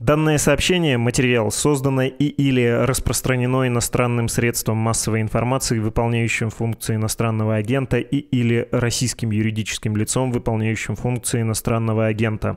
Данное сообщение, материал, созданное и или распространено иностранным средством массовой информации, выполняющим функции иностранного агента, и или российским юридическим лицом, выполняющим функции иностранного агента.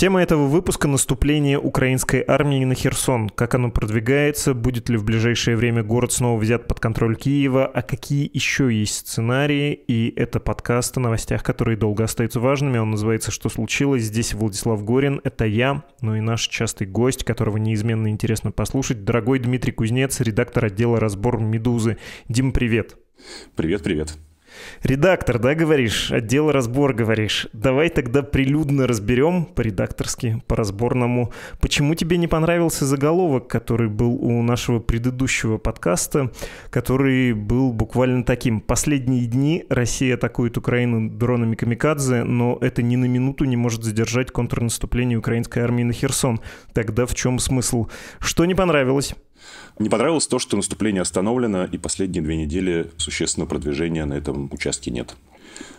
Тема этого выпуска — наступление украинской армии на Херсон. Как оно продвигается, будет ли в ближайшее время город снова взят под контроль Киева, а какие еще есть сценарии, и это подкаст о новостях, которые долго остаются важными. Он называется «Что случилось?». Здесь Владислав Горин, это я, ну и наш частый гость, которого неизменно интересно послушать, дорогой Дмитрий Кузнец, редактор отдела «Разбор Медузы». Дим, привет! Привет-привет! Редактор, да, говоришь? Отдел разбор, говоришь. Давай тогда прилюдно разберем по-редакторски, по-разборному. Почему тебе не понравился заголовок, который был у нашего предыдущего подкаста, который был буквально таким. Последние дни Россия атакует Украину дронами Камикадзе, но это ни на минуту не может задержать контрнаступление украинской армии на Херсон. Тогда в чем смысл? Что не понравилось? Не понравилось то, что наступление остановлено, и последние две недели существенного продвижения на этом участке нет.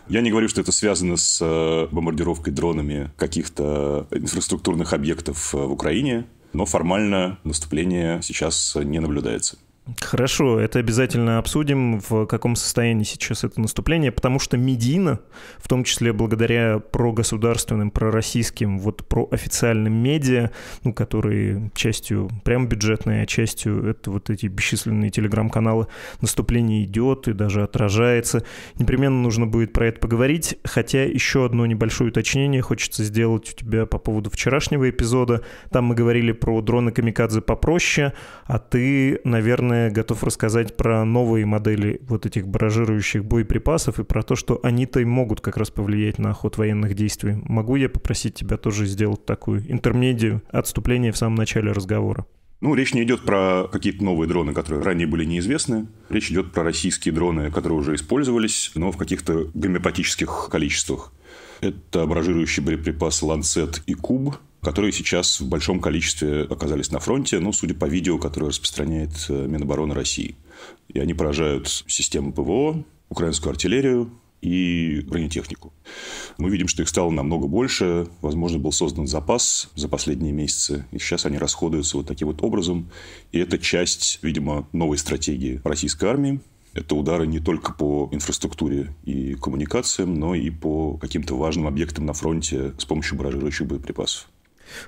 Я не говорю, что это связано с э, бомбардировкой дронами каких-то инфраструктурных объектов э, в Украине, но формально наступление сейчас не наблюдается. Хорошо, это обязательно обсудим, в каком состоянии сейчас это наступление, потому что медийно, в том числе благодаря прогосударственным, пророссийским, вот проофициальным медиа, ну, которые частью прям бюджетные, а частью это вот эти бесчисленные телеграм-каналы, наступление идет и даже отражается. Непременно нужно будет про это поговорить, хотя еще одно небольшое уточнение хочется сделать у тебя по поводу вчерашнего эпизода. Там мы говорили про дроны-камикадзе попроще, а ты, наверное, стороны, готов рассказать про новые модели вот этих баражирующих боеприпасов и про то, что они-то и могут как раз повлиять на ход военных действий. Могу я попросить тебя тоже сделать такую интермедию, отступление в самом начале разговора? Ну, речь не идет про какие-то новые дроны, которые ранее были неизвестны. Речь идет про российские дроны, которые уже использовались, но в каких-то гомеопатических количествах. Это баражирующие боеприпасы «Ланцет» и «Куб», которые сейчас в большом количестве оказались на фронте, ну, судя по видео, которое распространяет э, Минобороны России. И они поражают систему ПВО, украинскую артиллерию, и бронетехнику. Мы видим, что их стало намного больше. Возможно, был создан запас за последние месяцы. И сейчас они расходуются вот таким вот образом. И это часть, видимо, новой стратегии российской армии. Это удары не только по инфраструктуре и коммуникациям, но и по каким-то важным объектам на фронте с помощью баражирующих боеприпасов.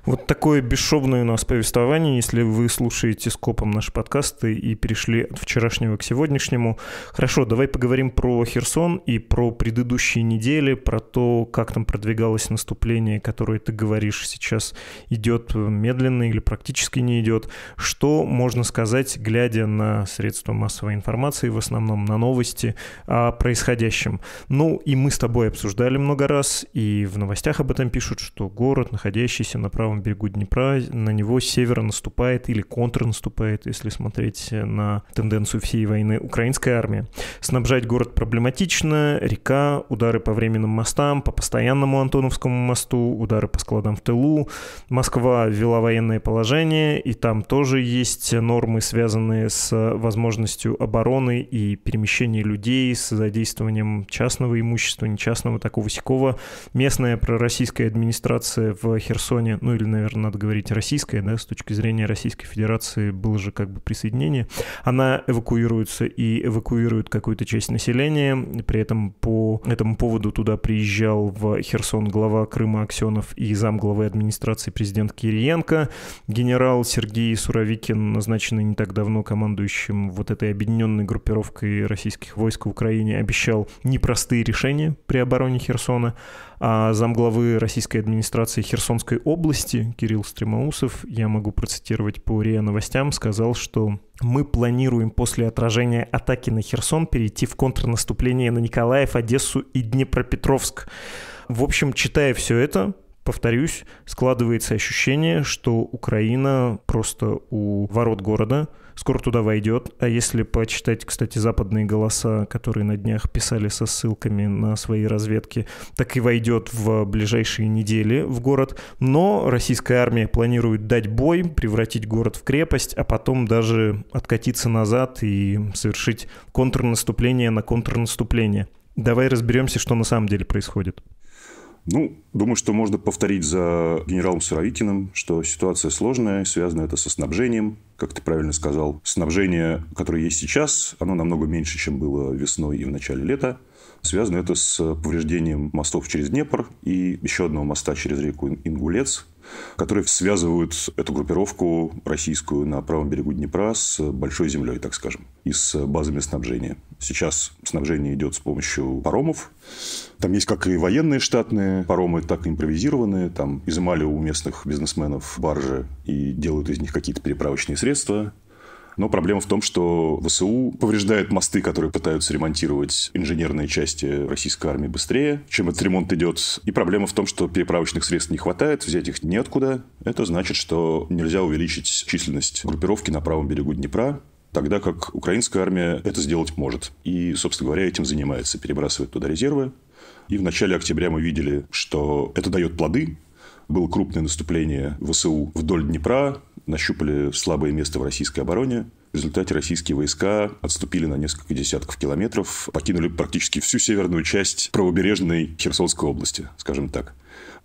Вот такое бесшовное у нас повествование. Если вы слушаете скопом наши подкасты и перешли от вчерашнего к сегодняшнему. Хорошо, давай поговорим про Херсон и про предыдущие недели, про то, как там продвигалось наступление, которое, ты говоришь, сейчас идет э, медленно или практически не идет. Что можно сказать, глядя на средства массовой информации, в основном на новости о происходящем? Ну, и мы с тобой обсуждали много раз, и в новостях об этом пишут, что город, находящийся на правом берегу Днепра, на него с севера наступает или контрнаступает, если смотреть э, на тенденцию всей войны, украинская армия. Снабжать город проблематично, река, удары по временным мостам, по постоянному Антоновскому мосту, удары по складам в тылу. Москва ввела военное положение, и там тоже есть нормы, связанные с возможностью обороны и перемещения людей, с задействованием частного имущества, нечастного, такого-сякого. Местная пророссийская администрация в Херсоне зрения, ну или, наверное, надо говорить российская, да, с точки зрения Российской Федерации было же как бы присоединение, она эвакуируется и эвакуирует какую-то часть населения, при этом по этому поводу туда приезжал в Херсон глава Крыма Аксенов и зам главы администрации президент Кириенко, генерал Сергей Суровикин, назначенный не так давно командующим вот этой объединенной группировкой российских войск в Украине, обещал непростые решения при обороне Херсона, а замглавы российской администрации Херсонской области Кирилл Стремоусов, я могу процитировать по РИА новостям, сказал, что мы планируем после отражения атаки на Херсон перейти в контрнаступление на Николаев, Одессу и Днепропетровск. В общем, читая все это, повторюсь, складывается ощущение, что Украина просто у ворот города – скоро туда войдет. А если почитать, кстати, западные голоса, которые на днях писали со ссылками на свои разведки, так и войдет в ближайшие недели в город. Но российская армия планирует дать бой, превратить город в крепость, а потом даже откатиться назад и совершить контрнаступление на контрнаступление. Давай разберемся, что на самом деле происходит. Ну, думаю, что можно повторить за генералом Сыровикиным, что ситуация сложная, связано это со снабжением, как ты правильно сказал. Снабжение, которое есть сейчас, оно намного меньше, чем было весной и в начале лета. Связано это с повреждением мостов через Днепр и еще одного моста через реку Ингулец, которые связывают эту группировку российскую на правом берегу Днепра с большой землей, так скажем, и с базами снабжения. Сейчас снабжение идет с помощью паромов, там есть как и военные штатные паромы, так и импровизированные. Там изымали у местных бизнесменов баржи и делают из них какие-то переправочные средства. Но проблема в том, что ВСУ повреждает мосты, которые пытаются ремонтировать инженерные части российской армии быстрее, чем этот ремонт идет. И проблема в том, что переправочных средств не хватает, взять их неоткуда. Это значит, что нельзя увеличить численность группировки на правом берегу Днепра, тогда как украинская армия это сделать может. И, собственно говоря, этим занимается, перебрасывает туда резервы. И в начале октября мы видели, что это дает плоды. Было крупное наступление ВСУ вдоль Днепра, нащупали слабое место в российской обороне. В результате российские войска отступили на несколько десятков километров, покинули практически всю северную часть правобережной Херсонской области, скажем так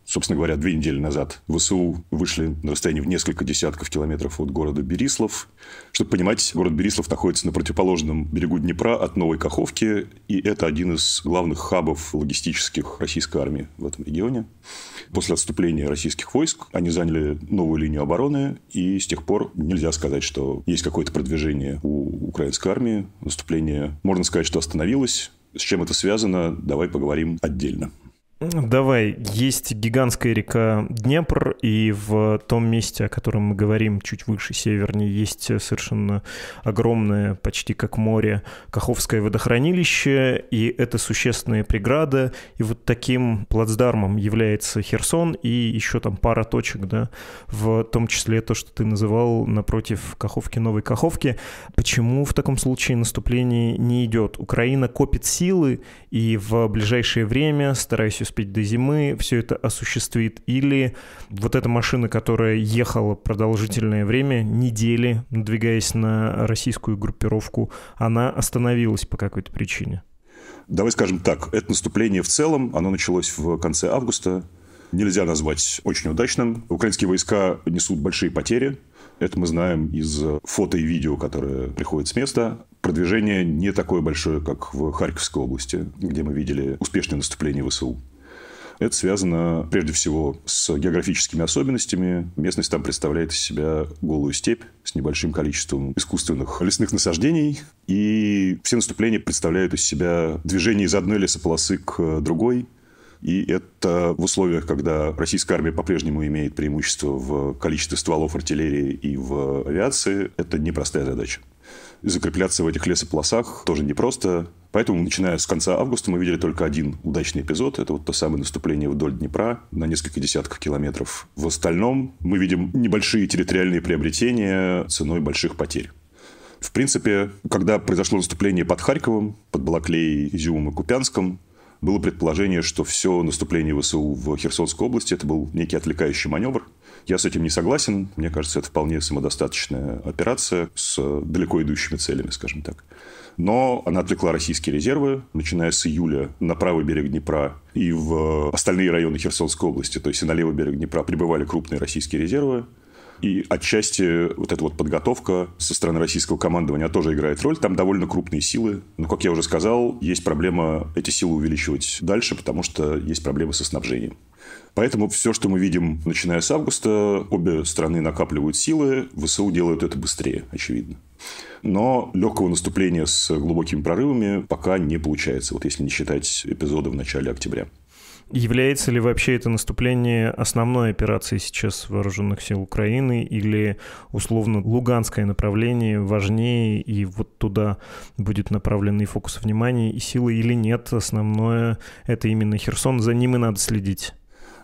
собственно говоря, две недели назад ВСУ вышли на расстоянии в несколько десятков километров от города Берислав. Чтобы понимать, город Берислав находится на противоположном берегу Днепра от Новой Каховки, и это один из главных хабов логистических российской армии в этом регионе. После отступления российских войск они заняли новую линию обороны, и с тех пор нельзя сказать, что есть какое-то продвижение у украинской армии. Наступление, можно сказать, что остановилось. С чем это связано, давай поговорим отдельно. Давай, есть гигантская река Днепр, и в том месте, о котором мы говорим, чуть выше севернее, есть совершенно огромное, почти как море, Каховское водохранилище, и это существенная преграда, и вот таким плацдармом является Херсон и еще там пара точек, да, в том числе то, что ты называл напротив Каховки, Новой Каховки. Почему в таком случае наступление не идет? Украина копит силы, и в ближайшее время, стараясь успеть до зимы, все это осуществит. Или вот эта машина, которая ехала продолжительное время, недели, надвигаясь на российскую группировку, она остановилась по какой-то причине. Давай скажем так, это наступление в целом, оно началось в конце августа, нельзя назвать очень удачным. Украинские войска несут большие потери. Это мы знаем из фото и видео, которые приходят с места. Продвижение не такое большое, как в Харьковской области, где мы видели успешное наступление ВСУ. Это связано прежде всего с географическими особенностями. Местность там представляет из себя голую степь с небольшим количеством искусственных лесных насаждений. И все наступления представляют из себя движение из одной лесополосы к другой. И это в условиях, когда российская армия по-прежнему имеет преимущество в количестве стволов артиллерии и в авиации, это непростая задача. Закрепляться в этих лесополосах тоже непросто. Поэтому, начиная с конца августа, мы видели только один удачный эпизод. Это вот то самое наступление вдоль Днепра на несколько десятков километров. В остальном мы видим небольшие территориальные приобретения ценой больших потерь. В принципе, когда произошло наступление под Харьковом, под Балаклей, Изюмом и Купянском, было предположение, что все наступление ВСУ в Херсонской области – это был некий отвлекающий маневр. Я с этим не согласен. Мне кажется, это вполне самодостаточная операция с далеко идущими целями, скажем так но она отвлекла российские резервы, начиная с июля на правый берег Днепра и в остальные районы Херсонской области, то есть и на левый берег Днепра прибывали крупные российские резервы, и отчасти вот эта вот подготовка со стороны российского командования тоже играет роль. Там довольно крупные силы. Но, как я уже сказал, есть проблема эти силы увеличивать дальше, потому что есть проблемы со снабжением. Поэтому все, что мы видим, начиная с августа, обе страны накапливают силы, ВСУ делают это быстрее, очевидно. Но легкого наступления с глубокими прорывами пока не получается, вот если не считать эпизода в начале октября. Является ли вообще это наступление основной операцией сейчас вооруженных сил Украины или условно луганское направление важнее и вот туда будет направленный фокус внимания и силы или нет? Основное это именно Херсон, за ним и надо следить.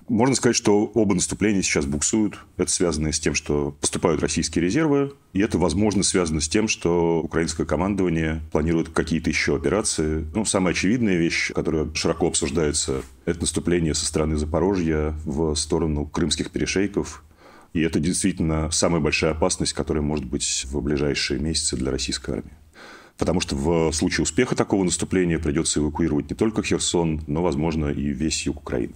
Можно сказать, что оба наступления сейчас буксуют. Это связано с тем, что поступают российские резервы, и это, возможно, связано с тем, что украинское командование планирует какие-то еще операции. Ну, самая очевидная вещь, которая широко обсуждается, это наступление со стороны Запорожья в сторону крымских перешейков. И это действительно самая большая опасность, которая может быть в ближайшие месяцы для российской армии потому что в случае успеха такого наступления придется эвакуировать не только Херсон, но, возможно, и весь юг Украины.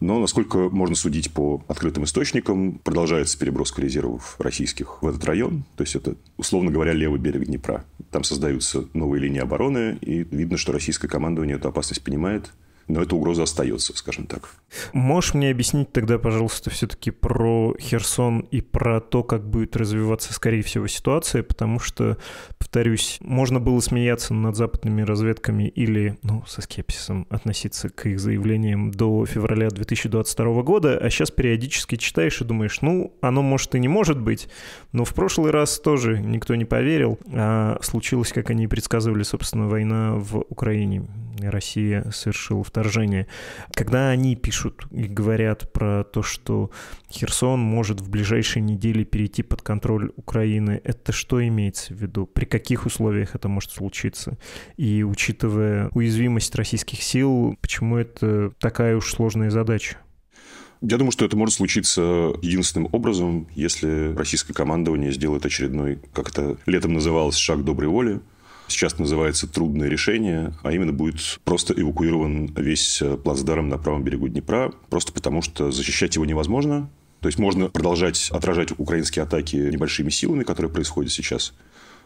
Но, насколько можно судить по открытым источникам, продолжается переброска резервов российских в этот район. То есть это, условно говоря, левый берег Днепра. Там создаются новые линии обороны, и видно, что российское командование эту опасность понимает но эта угроза остается, скажем так. Можешь мне объяснить тогда, пожалуйста, все-таки про Херсон и про то, как будет развиваться, скорее всего, ситуация, потому что, повторюсь, можно было смеяться над западными разведками или, ну, со скепсисом относиться к их заявлениям до февраля 2022 года, а сейчас периодически читаешь и думаешь, ну, оно может и не может быть, но в прошлый раз тоже никто не поверил, а случилось, как они и предсказывали, собственно, война в Украине. Россия совершила второй вторжения. Когда они пишут и говорят про то, что Херсон может в ближайшие недели перейти под контроль Украины, это что имеется в виду? При каких условиях это может случиться? И учитывая уязвимость российских сил, почему это такая уж сложная задача? Я думаю, что это может случиться единственным образом, если российское командование сделает очередной, как это летом называлось, шаг доброй воли – сейчас называется «Трудное решение», а именно будет просто эвакуирован весь э, плацдарм на правом берегу Днепра, просто потому что защищать его невозможно. То есть можно продолжать отражать украинские атаки небольшими силами, которые происходят сейчас.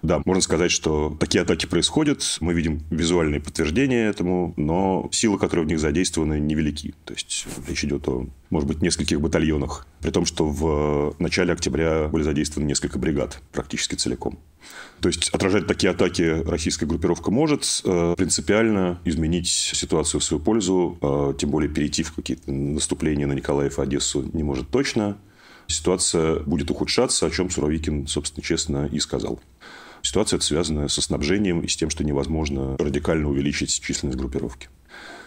Да, можно сказать, что такие атаки происходят, мы видим визуальные подтверждения этому, но силы, которые в них задействованы, невелики. То есть речь идет о, может быть, нескольких батальонах, при том, что в начале октября были задействованы несколько бригад практически целиком. То есть отражать такие атаки российская группировка может э, принципиально изменить ситуацию в свою пользу, э, тем более перейти в какие-то наступления на Николаев и Одессу не может точно. Ситуация будет ухудшаться, о чем Суровикин, собственно, честно и сказал. Ситуация связана со снабжением и с тем, что невозможно радикально увеличить численность группировки.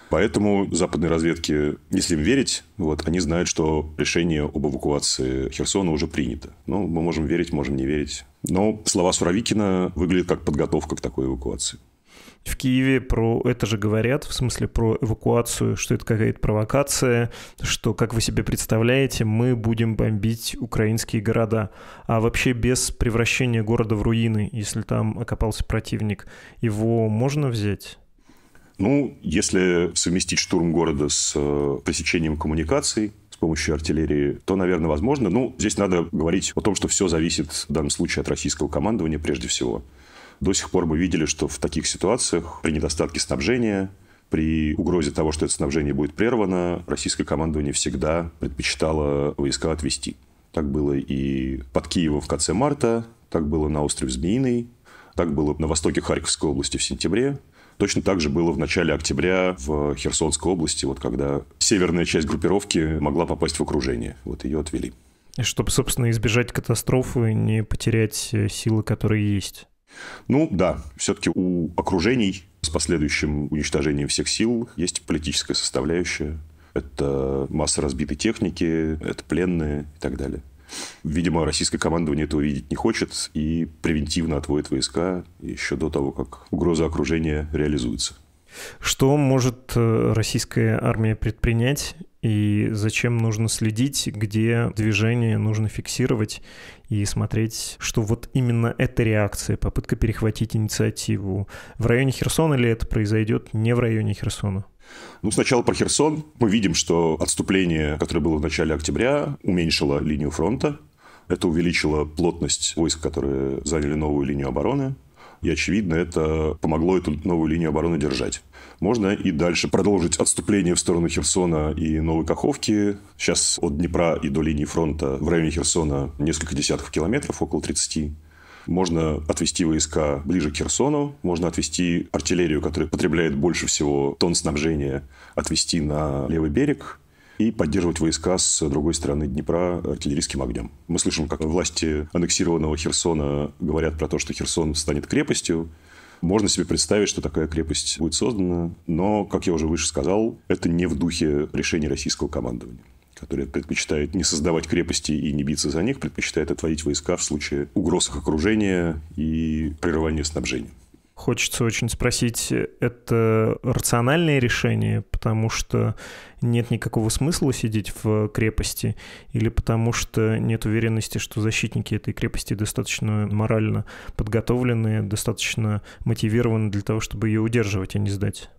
Поэтому западные разведки, если им верить, вот, они знают, что решение об эвакуации Херсона уже принято. Ну, мы можем верить, можем не верить. Но слова Суровикина выглядят как подготовка к такой эвакуации. В Киеве про это же говорят, в смысле про эвакуацию, что это какая-то провокация, что, как вы себе представляете, мы будем бомбить украинские города. А вообще без превращения города в руины, если там окопался противник, его можно взять? Ну, если совместить штурм города с э, пресечением коммуникаций, с помощью артиллерии, то, наверное, возможно. Ну, здесь надо говорить о том, что все зависит в данном случае от российского командования прежде всего. До сих пор мы видели, что в таких ситуациях при недостатке снабжения, при угрозе того, что это снабжение будет прервано, российское командование всегда предпочитало войска отвести. Так было и под Киевом в конце марта, так было на острове Змеиный, так было на востоке Харьковской области в сентябре. Точно так же было в начале октября в Херсонской области, вот когда северная часть группировки могла попасть в окружение. Вот ее отвели. Чтобы, собственно, избежать катастрофы, не потерять э, силы, которые есть. Ну да, все-таки у окружений с последующим уничтожением всех сил есть политическая составляющая. Это масса разбитой техники, это пленные и так далее. Видимо, российское командование этого видеть не хочет и превентивно отводит войска еще до того, как угроза окружения реализуется. Что может э, российская армия предпринять и зачем нужно следить, где движение нужно фиксировать и смотреть, что вот именно эта реакция, попытка перехватить инициативу. В районе Херсона или это произойдет, не в районе Херсона? Ну, сначала про Херсон. Мы видим, что отступление, которое было в начале октября, уменьшило линию фронта. Это увеличило плотность войск, которые заняли новую линию обороны. И, очевидно, это помогло эту новую линию обороны держать. Можно и дальше продолжить отступление в сторону Херсона и Новой Каховки. Сейчас от Днепра и до линии фронта в районе Херсона несколько десятков километров, около 30. Можно отвести войска ближе к Херсону, можно отвести артиллерию, которая потребляет больше всего тонн снабжения, отвести на левый берег, и поддерживать войска с другой стороны Днепра артиллерийским огнем. Мы слышим, как власти аннексированного Херсона говорят про то, что Херсон станет крепостью. Можно себе представить, что такая крепость будет создана, но, как я уже выше сказал, это не в духе решения российского командования которое предпочитает не создавать крепости и не биться за них, предпочитает отводить войска в случае угроз их окружения и прерывания снабжения. Хочется очень спросить, это рациональное решение, потому что нет никакого смысла сидеть в крепости, или потому что нет уверенности, что защитники этой крепости достаточно морально подготовлены, достаточно мотивированы для того, чтобы ее удерживать, а не сдать?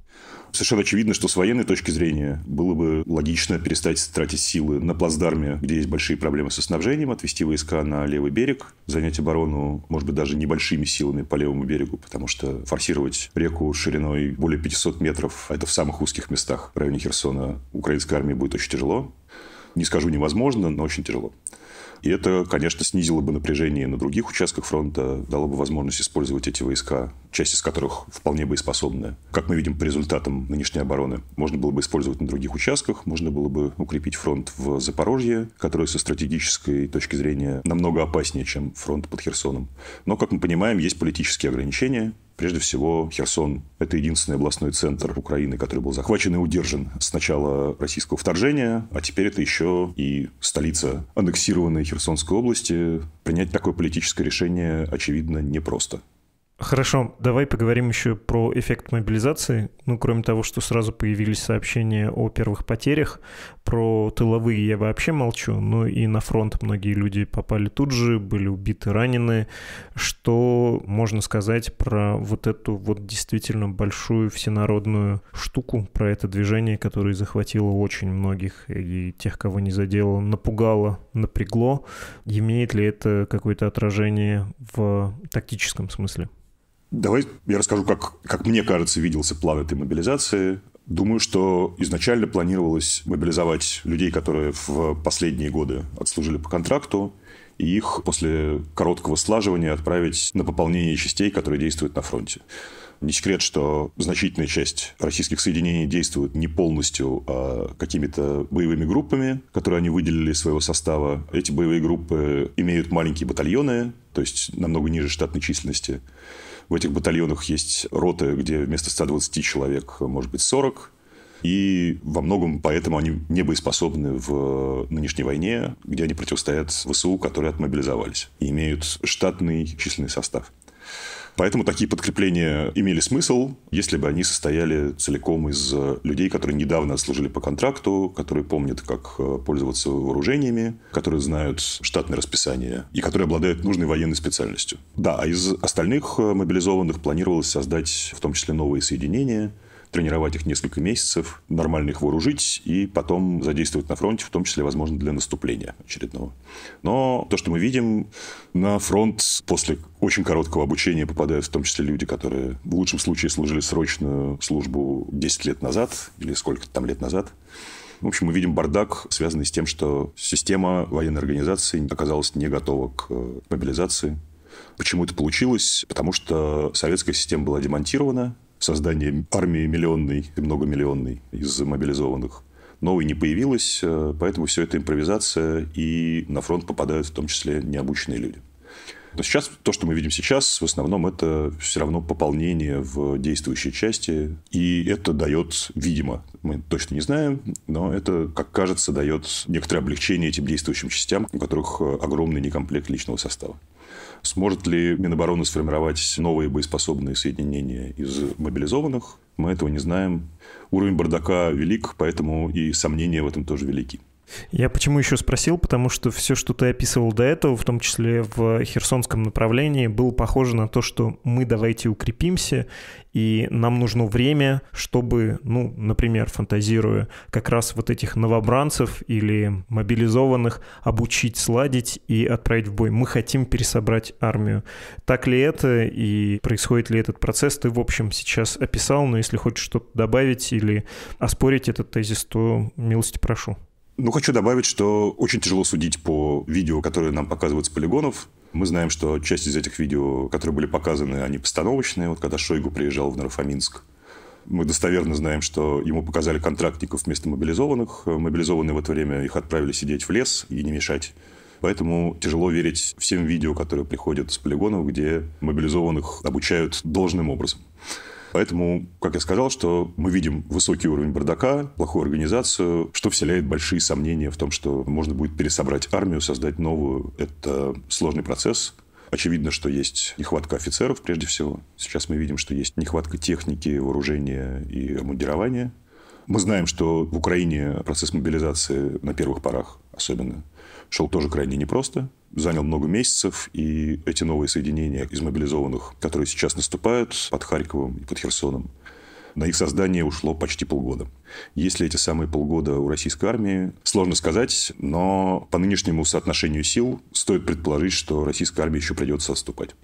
Совершенно очевидно, что с военной точки зрения было бы логично перестать тратить силы на плацдарме, где есть большие проблемы со снабжением, отвести войска на левый берег, занять оборону, может быть, даже небольшими силами по левому берегу, потому что форсировать реку шириной более 500 метров, а это в самых узких местах в районе Херсона, украинской армии будет очень тяжело. Не скажу невозможно, но очень тяжело. И это, конечно, снизило бы напряжение на других участках фронта, дало бы возможность использовать эти войска, часть из которых вполне боеспособная. Как мы видим по результатам нынешней обороны, можно было бы использовать на других участках, можно было бы укрепить фронт в Запорожье, который со стратегической точки зрения намного опаснее, чем фронт под Херсоном. Но, как мы понимаем, есть политические ограничения, Прежде всего, Херсон – это единственный областной центр Украины, который был захвачен и удержан с начала российского вторжения, а теперь это еще и столица аннексированной Херсонской области. Принять такое политическое решение, очевидно, непросто. Хорошо, давай поговорим еще про эффект мобилизации. Ну, кроме того, что сразу появились сообщения о первых потерях, про тыловые я вообще молчу, но и на фронт многие люди попали тут же, были убиты, ранены. Что можно сказать про вот эту вот действительно большую всенародную штуку, про это движение, которое захватило очень многих и тех, кого не задело, напугало, напрягло? Имеет ли это какое-то отражение в тактическом смысле? Давай я расскажу, как, как мне кажется, виделся план этой мобилизации. Думаю, что изначально планировалось мобилизовать людей, которые в последние годы отслужили по контракту, и их после короткого слаживания отправить на пополнение частей, которые действуют на фронте. Не секрет, что значительная часть российских соединений действует не полностью, а какими-то боевыми группами, которые они выделили из своего состава. Эти боевые группы имеют маленькие батальоны, то есть намного ниже штатной численности. В этих батальонах есть роты, где вместо 120 человек может быть 40. И во многом поэтому они не боеспособны в нынешней войне, где они противостоят ВСУ, которые отмобилизовались и имеют штатный численный состав. Поэтому такие подкрепления имели смысл, если бы они состояли целиком из э, людей, которые недавно отслужили по контракту, которые помнят, как э, пользоваться вооружениями, которые знают штатное расписание и которые обладают нужной военной специальностью. Да, а из остальных э, мобилизованных планировалось создать в том числе новые соединения – тренировать их несколько месяцев, нормально их вооружить и потом задействовать на фронте, в том числе, возможно, для наступления очередного. Но то, что мы видим, на фронт после очень короткого обучения попадают в том числе люди, которые в лучшем случае служили срочную службу 10 лет назад или сколько-то там лет назад. В общем, мы видим бардак, связанный с тем, что система военной организации оказалась не готова к э, мобилизации. Почему это получилось? Потому что советская система была демонтирована, создание армии миллионной и многомиллионной из мобилизованных. Новой не появилось, э, поэтому все это импровизация, и на фронт попадают в том числе необученные люди. Но сейчас то, что мы видим сейчас, в основном это все равно пополнение в действующей части. И это дает, видимо, мы точно не знаем, но это, как кажется, дает некоторое облегчение этим действующим частям, у которых э, огромный некомплект личного состава. Сможет ли Минобороны сформировать новые боеспособные соединения из мобилизованных? Мы этого не знаем. Уровень бардака велик, поэтому и сомнения в этом тоже велики. Я почему еще спросил, потому что все, что ты описывал до этого, в том числе в херсонском направлении, было похоже на то, что мы давайте укрепимся, и нам нужно время, чтобы, ну, например, фантазируя, как раз вот этих новобранцев или мобилизованных обучить, сладить и отправить в бой. Мы хотим пересобрать армию. Так ли это и происходит ли этот процесс, ты, в общем, сейчас описал, но если хочешь что-то добавить или оспорить этот тезис, то милости прошу. Ну, хочу добавить, что очень тяжело судить по видео, которые нам показывают с полигонов. Мы знаем, что часть из этих видео, которые были показаны, они постановочные. Вот когда Шойгу приезжал в Нарафаминск, мы достоверно знаем, что ему показали контрактников вместо мобилизованных. Мобилизованные в это время их отправили сидеть в лес и не мешать. Поэтому тяжело верить всем видео, которые приходят с полигонов, где мобилизованных обучают должным образом. Поэтому, как я сказал, что мы видим высокий уровень бардака, плохую организацию, что вселяет большие сомнения в том, что можно будет пересобрать армию, создать новую. Это сложный процесс, Очевидно, что есть нехватка офицеров, прежде всего. Сейчас мы видим, что есть нехватка техники, вооружения и обмундирования. Мы знаем, что в Украине процесс мобилизации на первых порах особенно шел тоже крайне непросто занял много месяцев, и эти новые соединения из мобилизованных, которые сейчас наступают под Харьковом и под Херсоном, на их создание ушло почти полгода. Есть ли эти самые полгода у российской армии, сложно сказать, но по нынешнему соотношению сил стоит предположить, что российская армия еще придется отступать.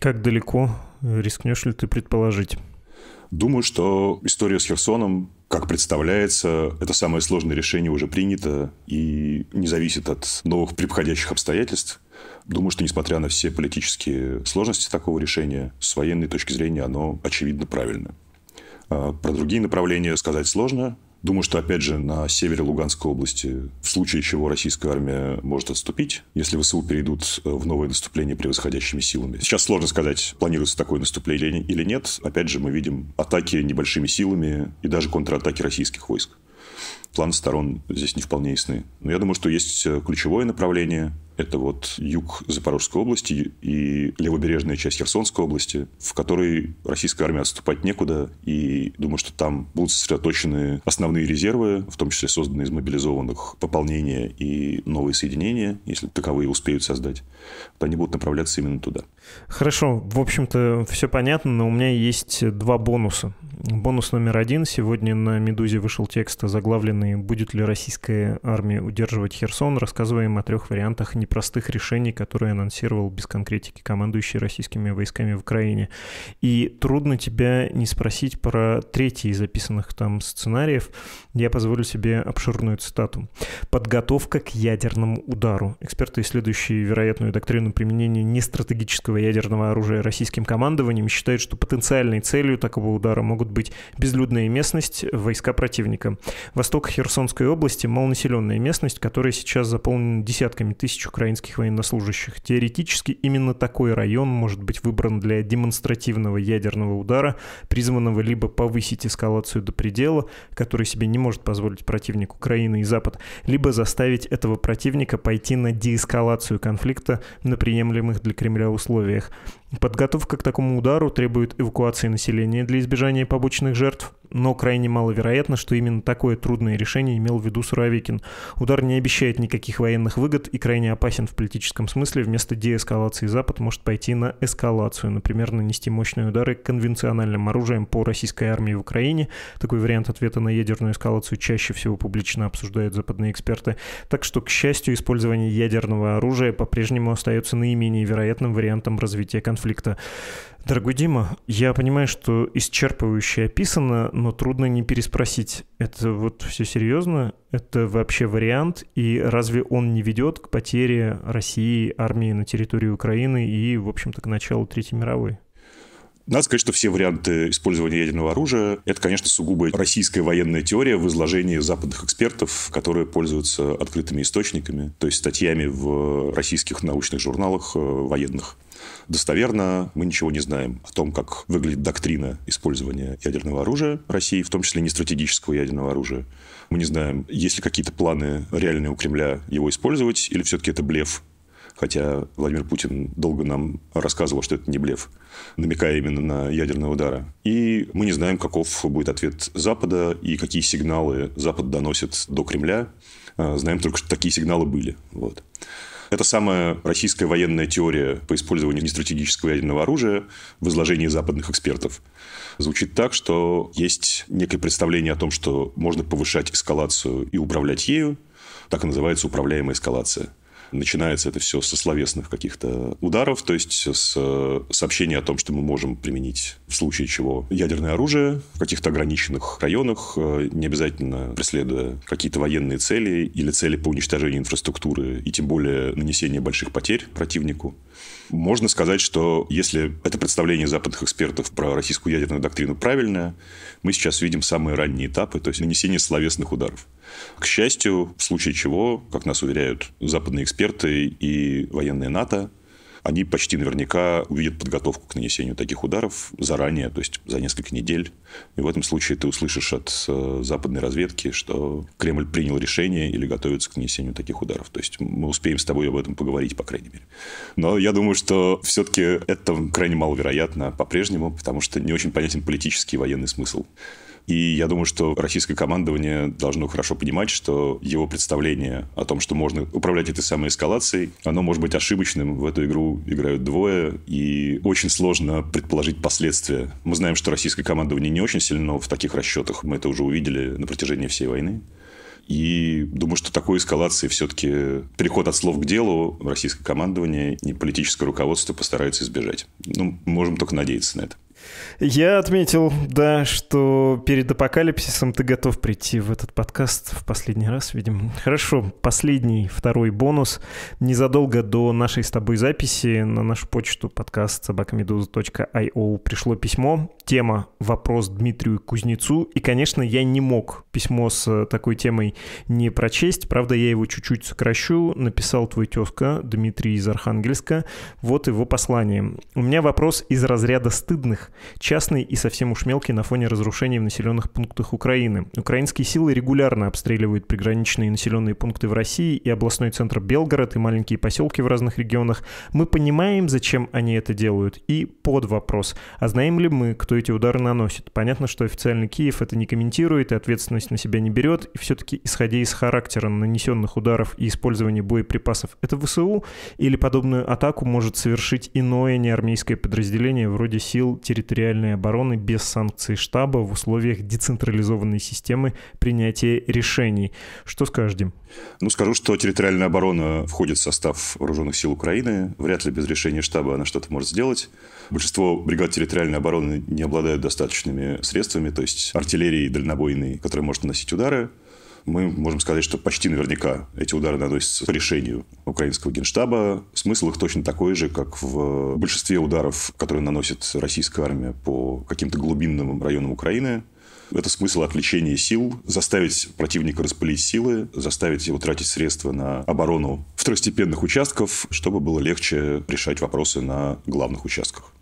Как далеко рискнешь ли ты предположить? Думаю, что история с Херсоном, как представляется, это самое сложное решение уже принято и не зависит от новых приходящих обстоятельств. Думаю, что несмотря на все политические сложности такого решения, с военной точки зрения оно очевидно правильно. А, про другие направления сказать сложно. Думаю, что, опять же, на севере Луганской области, в случае чего российская армия может отступить, если ВСУ перейдут э, в новое наступление превосходящими силами. Сейчас сложно сказать, планируется такое наступление или нет. Опять же, мы видим атаки небольшими силами и даже контратаки российских войск планы сторон здесь не вполне ясны. Но я думаю, что есть э, ключевое направление это вот юг Запорожской области и левобережная часть Херсонской области, в которой российская армия отступать некуда. И думаю, что там будут сосредоточены основные резервы, в том числе созданные из мобилизованных пополнения и новые соединения, если таковые успеют создать, то они будут направляться именно туда. Хорошо, в общем-то, все понятно, но у меня есть два бонуса. Бонус номер один. Сегодня на «Медузе» вышел текст, заглавленный «Будет ли российская армия удерживать Херсон?» Рассказываем о трех вариантах не непростых решений, которые анонсировал без конкретики командующий российскими войсками в Украине. И трудно тебя не спросить про третий из записанных там сценариев. Я позволю себе обширную цитату. «Подготовка к ядерному удару. Эксперты, исследующие вероятную доктрину применения нестратегического ядерного оружия российским командованием, считают, что потенциальной целью такого удара могут быть безлюдная местность, войска противника. Восток Херсонской области – малонаселенная местность, которая сейчас заполнена десятками тысяч украинских военнослужащих. Теоретически именно такой район может быть выбран для демонстративного ядерного удара, призванного либо повысить эскалацию до предела, который себе не может позволить противник Украины и Запад, либо заставить этого противника пойти на деэскалацию конфликта на приемлемых для Кремля условиях. Подготовка к такому удару требует эвакуации населения для избежания побочных жертв, но крайне маловероятно, что именно такое трудное решение имел в виду Суровикин. Удар не обещает никаких военных выгод и крайне опасен в политическом смысле. Вместо деэскалации Запад может пойти на эскалацию, например, нанести мощные удары конвенциональным оружием по российской армии в Украине. Такой вариант ответа на ядерную эскалацию чаще всего публично обсуждают западные эксперты. Так что, к счастью, использование ядерного оружия по-прежнему остается наименее вероятным вариантом развития конфликта конфликта. Дорогой Дима, я понимаю, что исчерпывающе описано, но трудно не переспросить. Это вот все серьезно? Это вообще вариант? И разве он не ведет к потере России, армии на территории Украины и, в общем-то, к началу Третьей мировой? Надо сказать, что все варианты использования ядерного оружия – это, конечно, сугубо российская военная теория в изложении западных экспертов, которые пользуются открытыми источниками, то есть статьями в российских научных журналах э, военных. Достоверно мы ничего не знаем о том, как выглядит доктрина использования ядерного оружия России, в том числе не стратегического ядерного оружия. Мы не знаем, есть ли какие-то планы реальные у Кремля его использовать, или все-таки это блеф. Хотя Владимир Путин долго нам рассказывал, что это не блеф, намекая именно на ядерные удары. И мы не знаем, каков будет ответ Запада и какие сигналы Запад доносит до Кремля. А, знаем только, что такие сигналы были. Вот. Это самая российская военная теория по использованию нестратегического ядерного оружия в изложении западных экспертов. Звучит так, что есть некое представление о том, что можно повышать эскалацию и управлять ею. Так и называется управляемая эскалация. Начинается это все со словесных каких-то ударов, то есть с э, сообщения о том, что мы можем применить в случае чего ядерное оружие в каких-то ограниченных районах, э, не обязательно преследуя какие-то военные цели или цели по уничтожению инфраструктуры и тем более нанесение больших потерь противнику. Можно сказать, что если это представление западных экспертов про российскую ядерную доктрину правильное, мы сейчас видим самые ранние этапы, то есть нанесение словесных ударов. К счастью, в случае чего, как нас уверяют западные эксперты и военные НАТО, они почти наверняка увидят подготовку к нанесению таких ударов заранее, то есть за несколько недель. И в этом случае ты услышишь от э, западной разведки, что Кремль принял решение или готовится к нанесению таких ударов. То есть мы успеем с тобой об этом поговорить, по крайней мере. Но я думаю, что все-таки это крайне маловероятно по-прежнему, потому что не очень понятен политический и военный смысл и я думаю, что российское командование должно хорошо понимать, что его представление о том, что можно управлять этой самой эскалацией, оно может быть ошибочным. В эту игру играют двое, и очень сложно предположить последствия. Мы знаем, что российское командование не очень сильно в таких расчетах. Мы это уже увидели на протяжении всей войны. И думаю, что такой эскалации все-таки переход от слов к делу российское командование и политическое руководство постараются избежать. Ну, можем только надеяться на это. Я отметил, да, что перед апокалипсисом ты готов прийти в этот подкаст в последний раз, видимо. Хорошо, последний, второй бонус. Незадолго до нашей с тобой записи на нашу почту подкаст собакамедуза.io пришло письмо. Тема «Вопрос Дмитрию Кузнецу». И, конечно, я не мог письмо с э, такой темой не прочесть. Правда, я его чуть-чуть сокращу. Написал твой тезка Дмитрий из Архангельска. Вот его послание. У меня вопрос из разряда стыдных – Частный и совсем уж мелкий на фоне разрушений в населенных пунктах Украины. Украинские силы регулярно обстреливают приграничные населенные пункты в России и областной центр Белгород, и маленькие поселки в разных регионах. Мы понимаем, зачем они это делают, и под вопрос, а знаем ли мы, кто эти удары наносит? Понятно, что официальный Киев это не комментирует и ответственность на себя не берет, и все-таки, исходя из характера нанесенных ударов и использования боеприпасов, это ВСУ или подобную атаку может совершить иное неармейское подразделение вроде сил территории территориальной обороны без санкций штаба в условиях децентрализованной системы принятия решений. Что скажешь, Ну, скажу, что территориальная оборона входит в состав вооруженных сил Украины. Вряд ли без решения штаба она что-то может сделать. Большинство бригад территориальной обороны не обладают достаточными средствами, то есть артиллерией дальнобойной, которая может наносить удары мы можем сказать, что почти наверняка эти удары наносятся по решению украинского генштаба. Смысл их точно такой же, как в большинстве ударов, которые наносит российская армия по каким-то глубинным районам Украины. Это смысл отвлечения сил, заставить противника распылить силы, заставить его тратить средства на оборону второстепенных участков, чтобы было легче решать вопросы на главных участках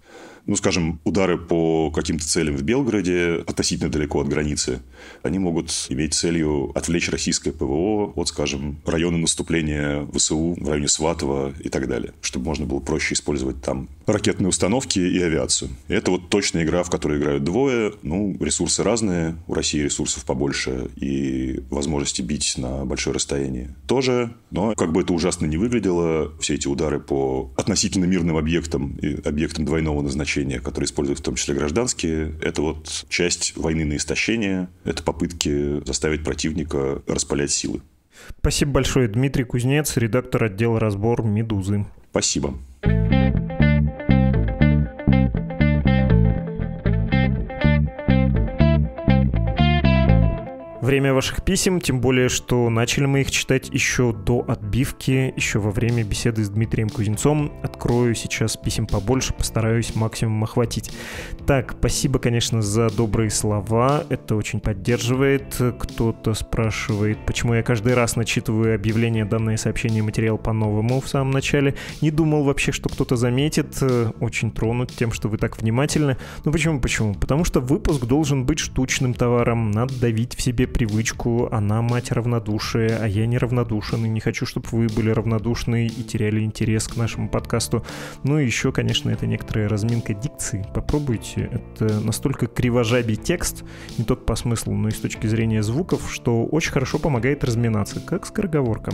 ну, скажем, удары по каким-то целям в Белгороде относительно далеко от границы, они могут иметь целью отвлечь российское ПВО от, скажем, района наступления ВСУ в районе Сватова и так далее, чтобы можно было проще использовать там ракетные установки и авиацию. Это вот точная игра, в которой играют двое. Ну, ресурсы разные. У России ресурсов побольше и возможности бить на большое расстояние тоже. Но как бы это ужасно не выглядело, все эти удары по относительно мирным объектам и объектам двойного назначения, которые используют в том числе гражданские, это вот часть войны на истощение. Это попытки заставить противника распалять силы. Спасибо большое, Дмитрий Кузнец, редактор отдела «Разбор Медузы». Спасибо. время ваших писем, тем более, что начали мы их читать еще до отбивки, еще во время беседы с Дмитрием Кузнецом. Открою сейчас писем побольше, постараюсь максимум охватить. Так, спасибо, конечно, за добрые слова, это очень поддерживает. Кто-то спрашивает, почему я каждый раз начитываю объявление, данные сообщения, материал по-новому в самом начале. Не думал вообще, что кто-то заметит. Очень тронут тем, что вы так внимательны. Ну почему, почему? Потому что выпуск должен быть штучным товаром, надо давить в себе привычку, она мать равнодушия, а я неравнодушен, и не хочу, чтобы вы были равнодушны и теряли интерес к нашему подкасту. Ну и еще, конечно, это некоторая разминка дикции. Попробуйте. Это настолько кривожабий текст, не только по смыслу, но и с точки зрения звуков, что очень хорошо помогает разминаться, как скороговорка.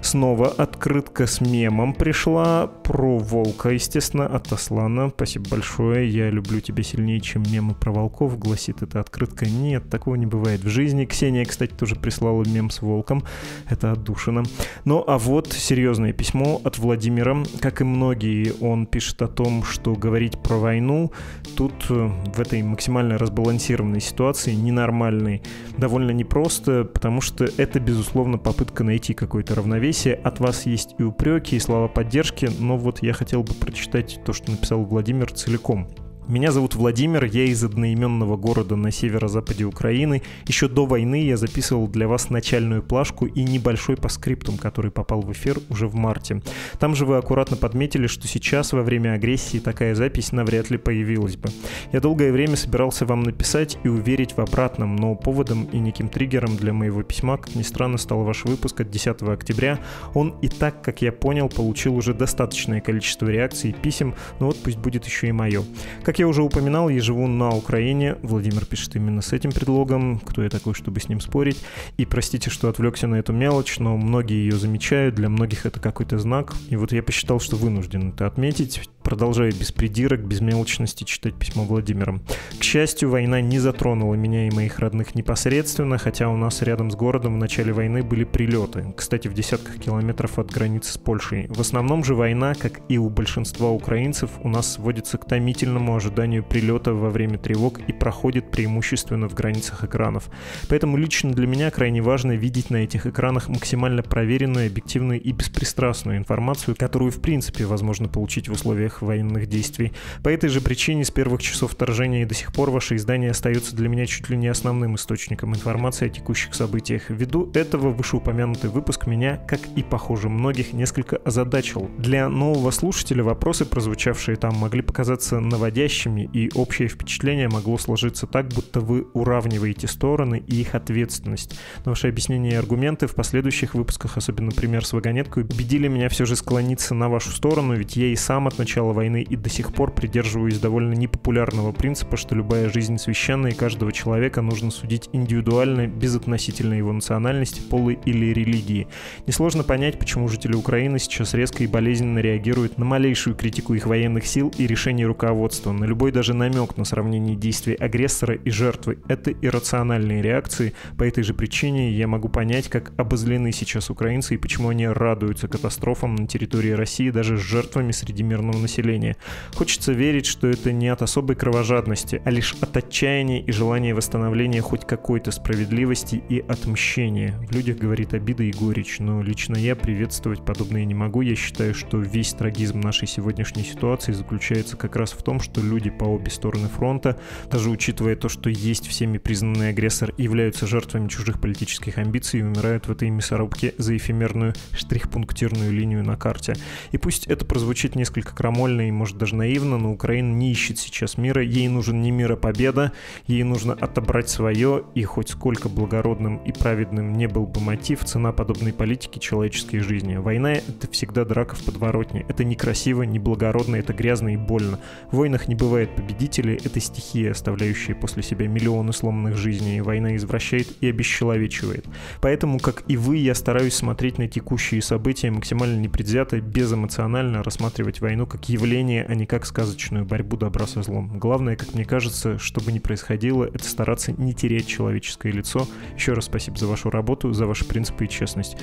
Снова открытка с мемом пришла про волка, естественно, от Аслана. Спасибо большое. Я люблю тебя сильнее, чем мемы про волков, гласит эта открытка. Нет, такого не бывает в жизни. К Ксения, кстати, тоже прислала мем с волком. Это отдушина. Ну а вот серьезное письмо от Владимира. Как и многие, он пишет о том, что говорить про войну тут э, в этой максимально разбалансированной ситуации, ненормальной, довольно непросто, потому что это, безусловно, попытка найти какое-то равновесие. От вас есть и упреки, и слова поддержки, но вот я хотел бы прочитать то, что написал Владимир целиком. Меня зовут Владимир, я из одноименного города на северо-западе Украины. Еще до войны я записывал для вас начальную плашку и небольшой по скриптам, который попал в эфир уже в марте. Там же вы аккуратно подметили, что сейчас во время агрессии такая запись навряд ли появилась бы. Я долгое время собирался вам написать и уверить в обратном, но поводом и неким триггером для моего письма, как ни странно, стал ваш выпуск от 10 октября. Он и так, как я понял, получил уже достаточное количество реакций и писем, но вот пусть будет еще и мое. Как я уже упоминал, я живу на Украине. Владимир пишет именно с этим предлогом. Кто я такой, чтобы с ним спорить? И простите, что отвлекся на эту мелочь, но многие ее замечают. Для многих это какой-то знак. И вот я посчитал, что вынужден это отметить продолжаю без придирок, без мелочности читать письмо Владимиром. К счастью, война не затронула меня и моих родных непосредственно, хотя у нас рядом с городом в начале войны были прилеты, кстати, в десятках километров от границы с Польшей. В основном же война, как и у большинства украинцев, у нас сводится к томительному ожиданию прилета во время тревог и проходит преимущественно в границах экранов. Поэтому лично для меня крайне важно видеть на этих экранах максимально проверенную, объективную и беспристрастную информацию, которую в принципе возможно получить в условиях военных действий. По этой же причине с первых часов вторжения и до сих пор ваши издания остаются для меня чуть ли не основным источником информации о текущих событиях. Ввиду этого вышеупомянутый выпуск меня, как и, похоже, многих, несколько озадачил. Для нового слушателя вопросы, прозвучавшие там, могли показаться наводящими, и общее впечатление могло сложиться так, будто вы уравниваете стороны и их ответственность. Но ваши объяснения и аргументы в последующих выпусках, особенно пример с вагонеткой, убедили меня все же склониться на вашу сторону, ведь я и сам от начала начала войны и до сих пор придерживаюсь довольно непопулярного принципа, что любая жизнь священна и каждого человека нужно судить индивидуально, без безотносительно его национальности, пола или религии. Несложно понять, почему жители Украины сейчас резко и болезненно реагируют на малейшую критику их военных сил и решений руководства, на любой даже намек на сравнение действий агрессора и жертвы. Это иррациональные реакции, по этой же причине я могу понять, как обозлены сейчас украинцы и почему они радуются катастрофам на территории России даже с жертвами среди мирного населения населения. Хочется верить, что это не от особой кровожадности, а лишь от отчаяния и желания восстановления хоть какой-то справедливости и отмщения. В людях говорит обида и горечь, но лично я приветствовать подобные не могу. Я считаю, что весь трагизм нашей сегодняшней ситуации заключается как раз в том, что люди по обе стороны фронта, даже учитывая то, что есть всеми признанный агрессор, являются жертвами чужих политических амбиций и умирают в этой мясорубке за эфемерную штрихпунктирную линию на карте. И пусть это прозвучит несколько крамольно, крамольно и, может, даже наивно, но Украина не ищет сейчас мира. Ей нужен не мир, а победа. Ей нужно отобрать свое, и хоть сколько благородным и праведным не был бы мотив, цена подобной политики человеческой жизни. Война — это всегда драка в подворотне. Это некрасиво, неблагородно, это грязно и больно. В войнах не бывает победителей, это стихия, оставляющая после себя миллионы сломанных жизней. Война извращает и обесчеловечивает. Поэтому, как и вы, я стараюсь смотреть на текущие события максимально непредвзято, безэмоционально, рассматривать войну как явление, а не как сказочную борьбу добра со злом. Главное, как мне кажется, что бы ни происходило, это стараться не терять человеческое лицо. Еще раз спасибо за вашу работу, за ваши принципы и честность.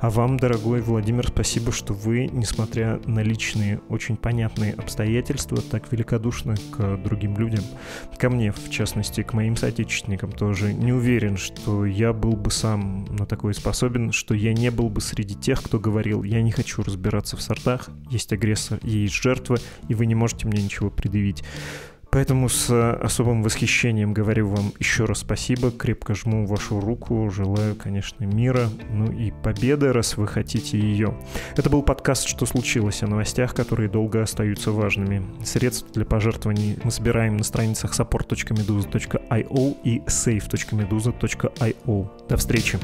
А вам, дорогой Владимир, спасибо, что вы, несмотря на личные, очень понятные обстоятельства, так великодушны к другим людям. Ко мне, в частности, к моим соотечественникам тоже. Не уверен, что я был бы сам на такое способен, что я не был бы среди тех, кто говорил, я не хочу разбираться в сортах, есть агрессор, есть жертва, жертва, и вы не можете мне ничего предъявить. Поэтому с э, особым восхищением говорю вам еще раз спасибо, крепко жму вашу руку, желаю, конечно, мира, ну и победы, раз вы хотите ее. Это был подкаст «Что случилось?» о новостях, которые долго остаются важными. Средств для пожертвований мы собираем на страницах support.meduza.io и save.meduza.io. До встречи!